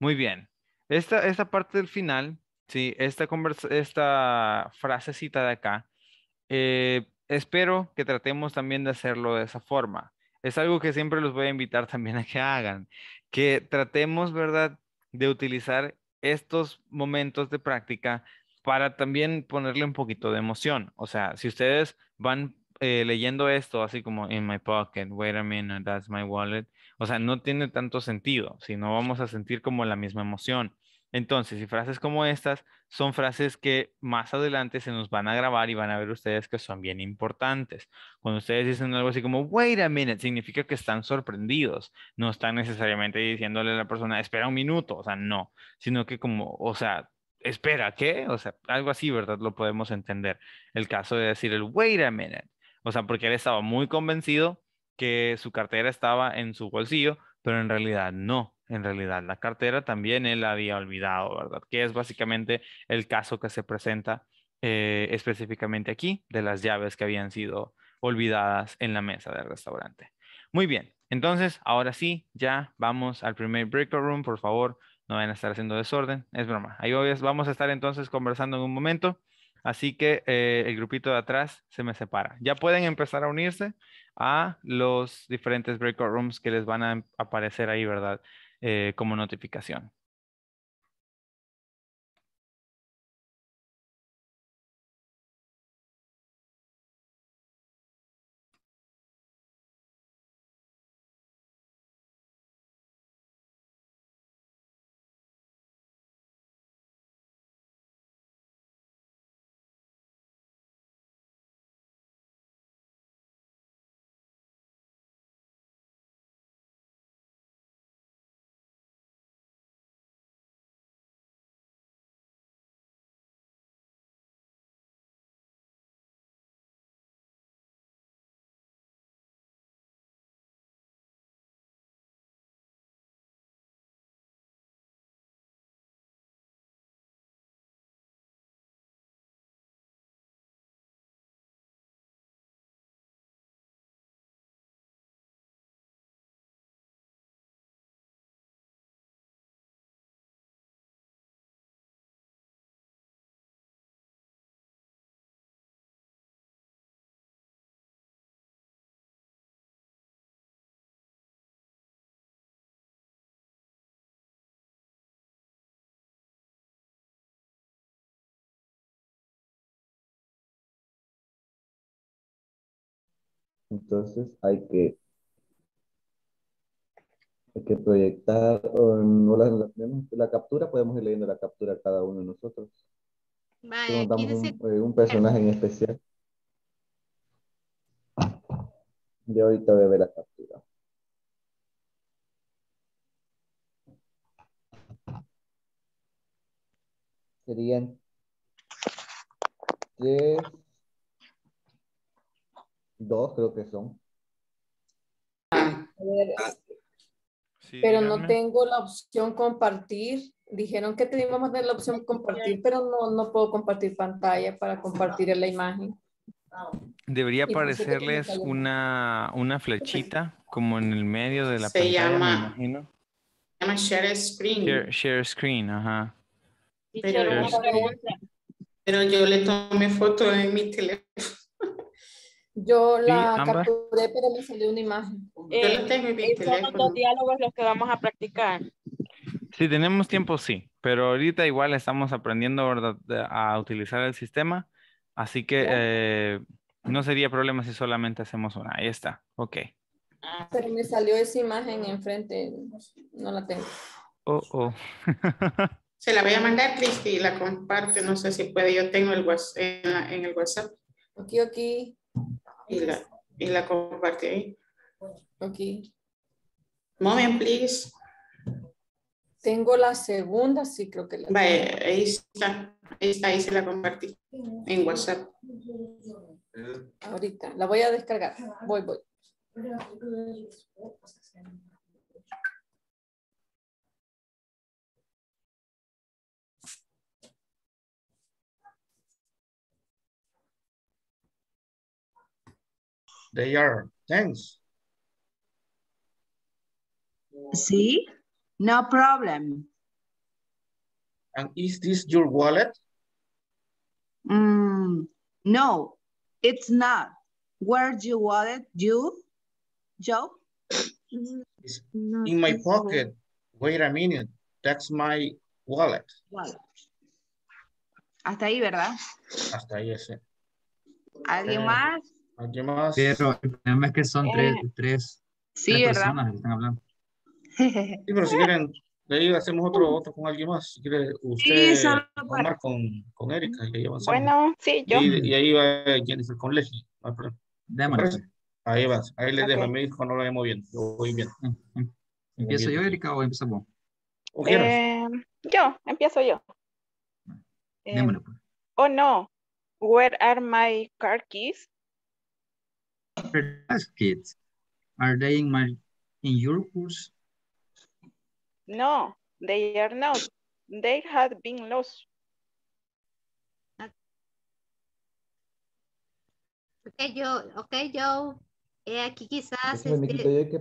Speaker 2: Muy bien. Esta, esta parte del final, sí, esta, esta frasecita de acá, eh, espero que tratemos también de hacerlo de esa forma es algo que siempre los voy a invitar también a que hagan, que tratemos, ¿verdad?, de utilizar estos momentos de práctica para también ponerle un poquito de emoción. O sea, si ustedes van eh, leyendo esto así como in my pocket, wait a minute, that's my wallet, o sea, no tiene tanto sentido, si no vamos a sentir como la misma emoción. Entonces, y frases como estas son frases que más adelante se nos van a grabar y van a ver ustedes que son bien importantes. Cuando ustedes dicen algo así como, wait a minute, significa que están sorprendidos. No están necesariamente diciéndole a la persona, espera un minuto, o sea, no, sino que como, o sea, espera, ¿qué? O sea, algo así, ¿verdad? Lo podemos entender. El caso de decir el, wait a minute, o sea, porque él estaba muy convencido que su cartera estaba en su bolsillo, pero en realidad no en realidad. La cartera también él había olvidado, ¿verdad? Que es básicamente el caso que se presenta eh, específicamente aquí de las llaves que habían sido olvidadas en la mesa del restaurante. Muy bien, entonces ahora sí, ya vamos al primer breakout room, por favor, no van a estar haciendo desorden, es broma. Ahí vamos a estar entonces conversando en un momento, así que eh, el grupito de atrás se me separa. Ya pueden empezar a unirse a los diferentes breakout rooms que les van
Speaker 1: a aparecer ahí, ¿verdad? Eh, como notificación. Entonces hay que,
Speaker 2: hay que proyectar, la, captura, podemos ir leyendo la captura cada uno de nosotros. Vale, un, eh, un, personaje en especial. Yo ahorita voy a ver la captura.
Speaker 1: Serían tres dos creo que son. Ah, pero no tengo la opción compartir. Dijeron que teníamos la opción compartir, pero no, no puedo compartir pantalla para compartir la imagen.
Speaker 2: Debería aparecerles una, una flechita como en el medio de la Se pantalla, llama,
Speaker 5: Se llama share screen.
Speaker 2: Share, screen, ajá.
Speaker 5: Pero, pero yo le tomé foto en mi teléfono.
Speaker 1: Yo la capturé, pero me salió una imagen. Eh, son
Speaker 5: los diálogos los que vamos a practicar.
Speaker 2: Si tenemos tiempo, sí, pero ahorita igual estamos aprendiendo a utilizar el sistema, así que eh, no sería problema si solamente hacemos una. Ahí está, ok.
Speaker 1: Ah. Pero me salió esa imagen
Speaker 5: enfrente, no la tengo.
Speaker 2: Oh, oh.
Speaker 5: Se la voy a mandar, Cristi, y la comparte. No sé si puede. Yo tengo el WhatsApp, en, el WhatsApp.
Speaker 1: Ok, ok
Speaker 5: y la, compartí la Ok. Moment, please. Tengo la segunda, sí, creo que la está. está, ahí se la compartí en WhatsApp.
Speaker 3: Ahorita, la voy a descargar. Voy, voy. they are. Thanks.
Speaker 1: See? No problem. And is
Speaker 5: this your wallet?
Speaker 3: Mm, no, it's not. Where's your wallet, you, Joe? It's in my
Speaker 1: pocket. Wait a
Speaker 3: minute. That's my wallet. Wallet.
Speaker 4: Hasta ahí, ¿verdad?
Speaker 5: Hasta ahí, sí.
Speaker 4: ¿Alguien eh. más?
Speaker 5: ¿Alguien más?
Speaker 2: Pero
Speaker 1: el problema es que son tres, eh, personas que están hablando.
Speaker 2: Sí, pero si quieren, de ahí hacemos otro, otro con alguien más. Si quiere, usted sí, con, con Erika y ahí
Speaker 5: Bueno, sí, yo. Y,
Speaker 2: ahí va Jennifer con Leslie.
Speaker 5: Pues.
Speaker 2: Ahí vas, ahí le okay. dejo. Me dijo, no lo vemos bien. Yo voy bien. Ah, ah.
Speaker 5: ¿Empiezo yo, Erika, o empezamos? ¿O eh, yo, empiezo yo. Eh, Démosle, pues. Oh no, where are my car keys?
Speaker 1: are class kids? Are they in my in your course?
Speaker 5: No, they are not. They had been
Speaker 3: lost. Okay yo, okay, yo, eh, aquí quizás este, que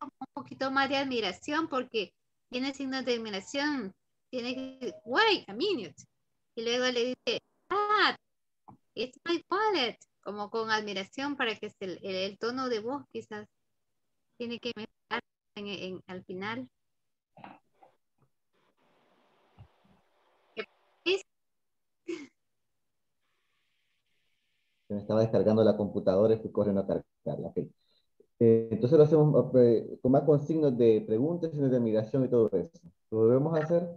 Speaker 3: un poquito más de admiración porque tiene signos de admiración. Tiene que, wait a minute. Y luego le dice, ah, it's my wallet como con admiración para que el, tono de voz quizás tiene que mejorar al final.
Speaker 1: me estaba
Speaker 2: descargando la computadora y fui corriendo a cargarla. Eh, entonces lo hacemos eh, con más consignos de preguntas, de admiración y todo eso. ¿Lo debemos hacer?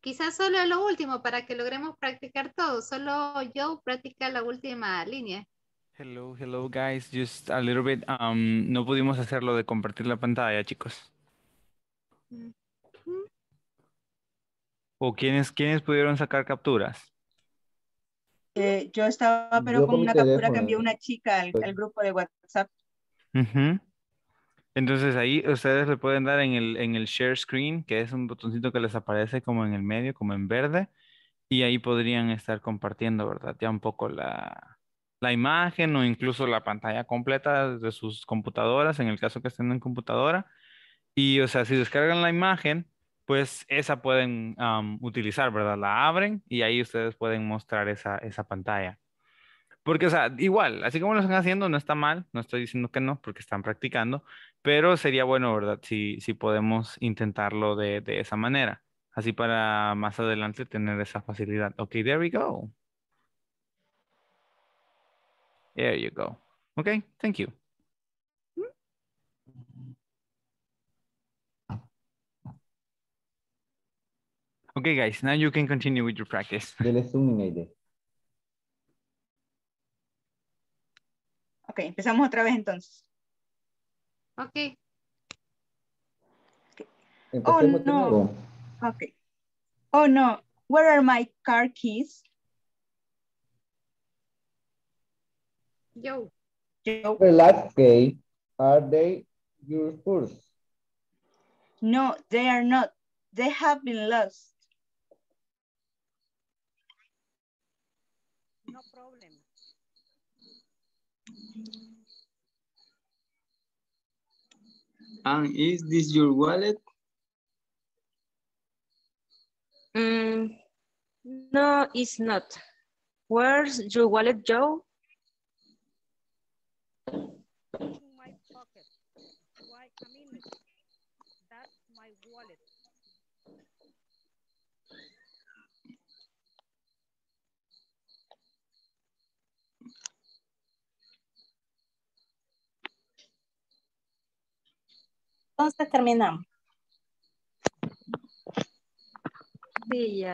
Speaker 3: quizás solo lo último para que logremos practicar todo. Solo yo practica la última línea.
Speaker 2: Hello, hello guys. Just a little bit. Um, no pudimos hacerlo de compartir la pantalla, chicos. ¿O quiénes, pudieron sacar capturas?
Speaker 4: Eh, yo estaba, pero con, una captura que envió una chica al, grupo de WhatsApp.
Speaker 2: Entonces ahí ustedes le pueden dar en el, en el share screen, que es un botoncito que les aparece como en el medio, como en verde, y ahí podrían estar compartiendo, ¿verdad? Ya un poco la, la imagen o incluso la pantalla completa de sus computadoras, en el caso que estén en computadora. Y, o sea, si descargan la imagen, pues esa pueden utilizar, ¿verdad? La abren y ahí ustedes pueden mostrar esa, esa pantalla. Porque, o sea, igual, así como lo están haciendo, no está mal, no estoy diciendo que no, porque están practicando, pero sería bueno, ¿verdad? Si, podemos intentarlo de, esa manera. Así para más adelante tener esa facilidad. Ok, there we go. There you go. Ok, thank you. Okay, guys, now you can continue with your practice.
Speaker 4: Ok, empezamos otra vez entonces. Okay. Oh, no. Okay. Oh, no. Where are my car keys?
Speaker 3: Yo.
Speaker 1: Yo. last key. Are they your purse?
Speaker 4: No, they are not. They have been lost.
Speaker 3: No problem. And is this your wallet? Mm, no, it's not. Where's your wallet, Joe? Entonces terminamos. Sí,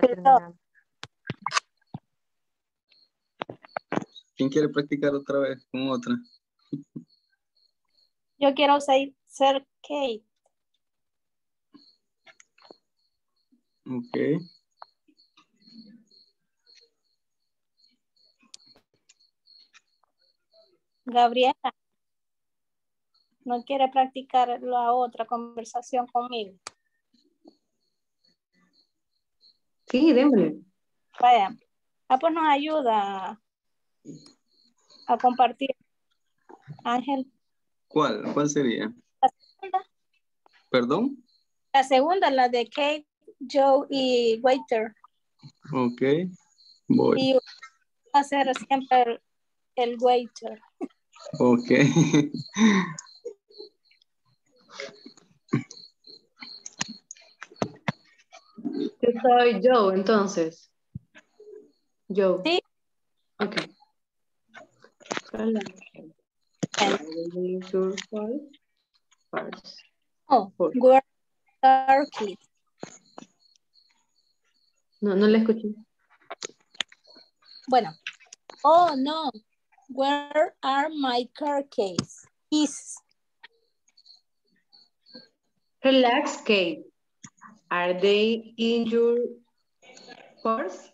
Speaker 3: ¿Quién quiere
Speaker 2: practicar otra vez con otra?
Speaker 3: Yo quiero ser, ser Kate. Ok. Gabriela no quiere practicar la otra conversación conmigo. Sí, démosle. Vaya. Ah, pues nos ayuda a compartir. Ángel. ¿Cuál? ¿Cuál sería? La segunda. ¿Perdón? La segunda, la de Kate, Joe y Waiter. Ok, voy. Y va a ser siempre el, waiter.
Speaker 1: Ok. soy Joe, entonces. Joe. Sí. Ok.
Speaker 3: Oh, where are No, no la escuché. Bueno. Oh, no. Where are my car keys?
Speaker 1: Relax, Kate. Are they in your
Speaker 3: course?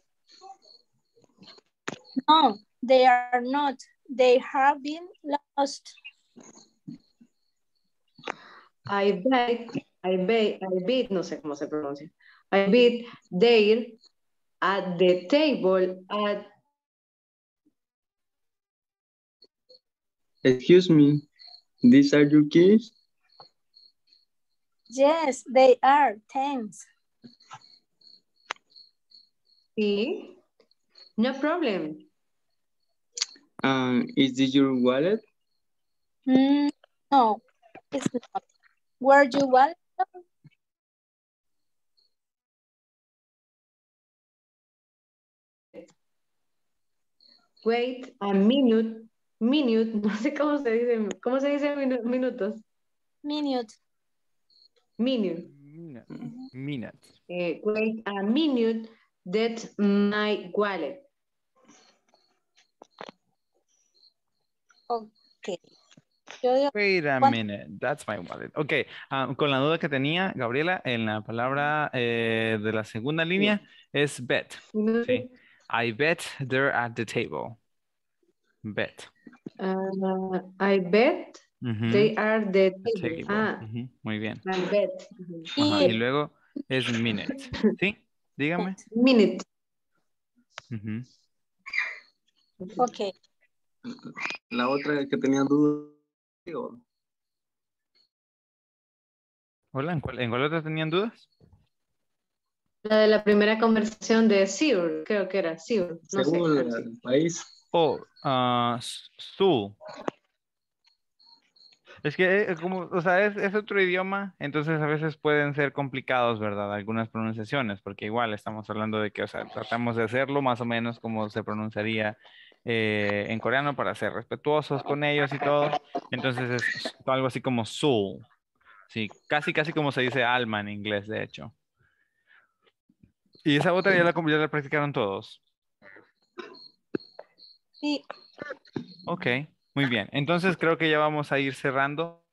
Speaker 3: No, they are not. They have been lost.
Speaker 1: I bet, I bet, I bet, no sé cómo se pronuncia. I bet they're at the table at...
Speaker 3: Excuse me, these are your keys? Yes, they are. Thanks. Sí. No problem. Um, is this your wallet? Mm, no, it's not. Where you wallet? Wait a minute.
Speaker 1: Minute. No sé cómo se dice. ¿Cómo se dice minutos? Minute. minute. Minute. Eh, wait a minute, that's my wallet.
Speaker 3: Okay. Wait ah, a
Speaker 2: minute, that's my wallet. Ok, con la duda que tenía, Gabriela, en la palabra eh, de la segunda línea es bet. I bet they're at the table. Bet.
Speaker 1: Ah, I bet They are the Ah. Muy bien. y
Speaker 2: luego es minute. ¿Sí? Dígame.
Speaker 3: Minute. Ok. La otra que tenía dudas.
Speaker 2: Hola, ¿en cuál, ¿en cuál otra tenían dudas?
Speaker 1: La de la primera conversación de Seoul, creo que era Seoul. No Según
Speaker 2: el país. Oh, ah, es que, eh, como, o sea, es, otro idioma, entonces a veces pueden ser complicados, ¿verdad? Algunas pronunciaciones, porque igual estamos hablando de que, o sea, tratamos de hacerlo más o menos como se pronunciaría eh, en coreano para ser respetuosos con ellos y todo. Entonces es algo así como soul. Sí, casi, casi como se dice alma en inglés, de hecho. Y esa otra la, ya la practicaron todos. Sí. Ok. Muy bien, entonces creo que ya vamos a ir cerrando.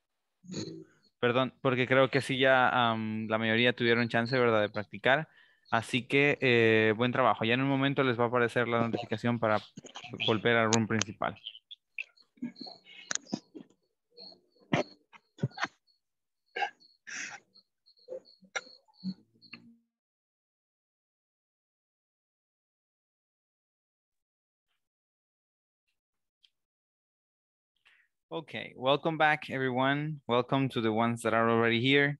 Speaker 2: Perdón, porque creo que sí ya la mayoría tuvieron chance, ¿verdad?, de practicar. Así que eh, buen trabajo. Ya en un momento les va a aparecer la notificación para volver al room principal.
Speaker 3: Okay, welcome back everyone.
Speaker 1: Welcome to the ones that are
Speaker 2: already here.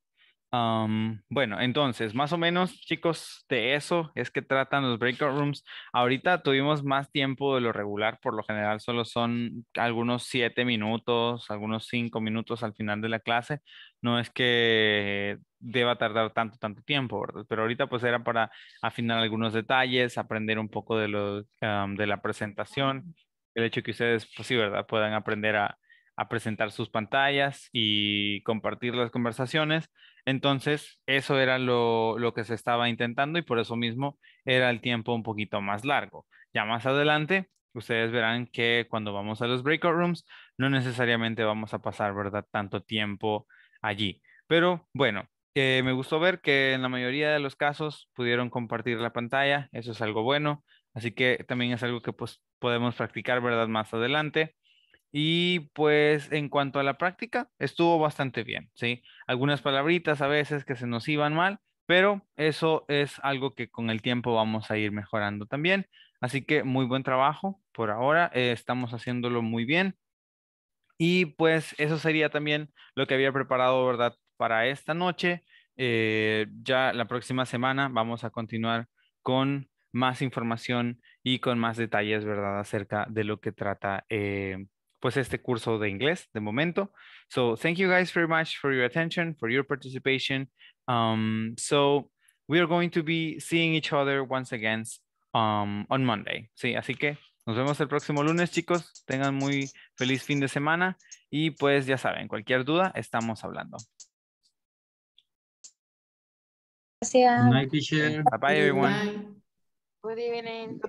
Speaker 2: Um, bueno, entonces, más o menos, chicos, de eso es que tratan los breakout rooms. Ahorita tuvimos más tiempo de lo regular, por lo general solo son algunos siete minutos, algunos cinco minutos al final de la clase. No es que deba tardar tanto, tanto tiempo, ¿verdad? Pero ahorita pues era para afinar algunos detalles, aprender un poco de, lo, um, de la presentación, el hecho que ustedes, pues sí, ¿verdad? Puedan aprender a, a presentar sus pantallas y compartir las conversaciones. Entonces, eso era lo, que se estaba intentando y por eso mismo era el tiempo un poquito más largo. Ya más adelante, ustedes verán que cuando vamos a los breakout rooms, no necesariamente vamos a pasar, ¿verdad?, tanto tiempo allí. Pero bueno, eh, me gustó ver que en la mayoría de los casos pudieron compartir la pantalla, eso es algo bueno. Así que también es algo que pues, podemos practicar, ¿verdad?, más adelante. Y pues en cuanto a la práctica, estuvo bastante bien, ¿sí? Algunas palabritas a veces que se nos iban mal, pero eso es algo que con el tiempo vamos a ir mejorando también. Así que muy buen trabajo por ahora, eh, estamos haciéndolo muy bien. Y pues eso sería también lo que había preparado, ¿verdad? Para esta noche. Eh, ya la próxima semana vamos a continuar con más información y con más detalles, ¿verdad? Acerca de lo que trata eh, pues este curso de inglés de momento. So thank you guys very much for your attention, for your participation. Um, so we are going to be seeing each other once again um, on Monday. Sí, así que nos vemos el próximo lunes, chicos. Tengan muy feliz fin de semana y pues ya saben, cualquier duda estamos hablando.
Speaker 3: Gracias.
Speaker 1: Bye everyone.
Speaker 3: Good evening.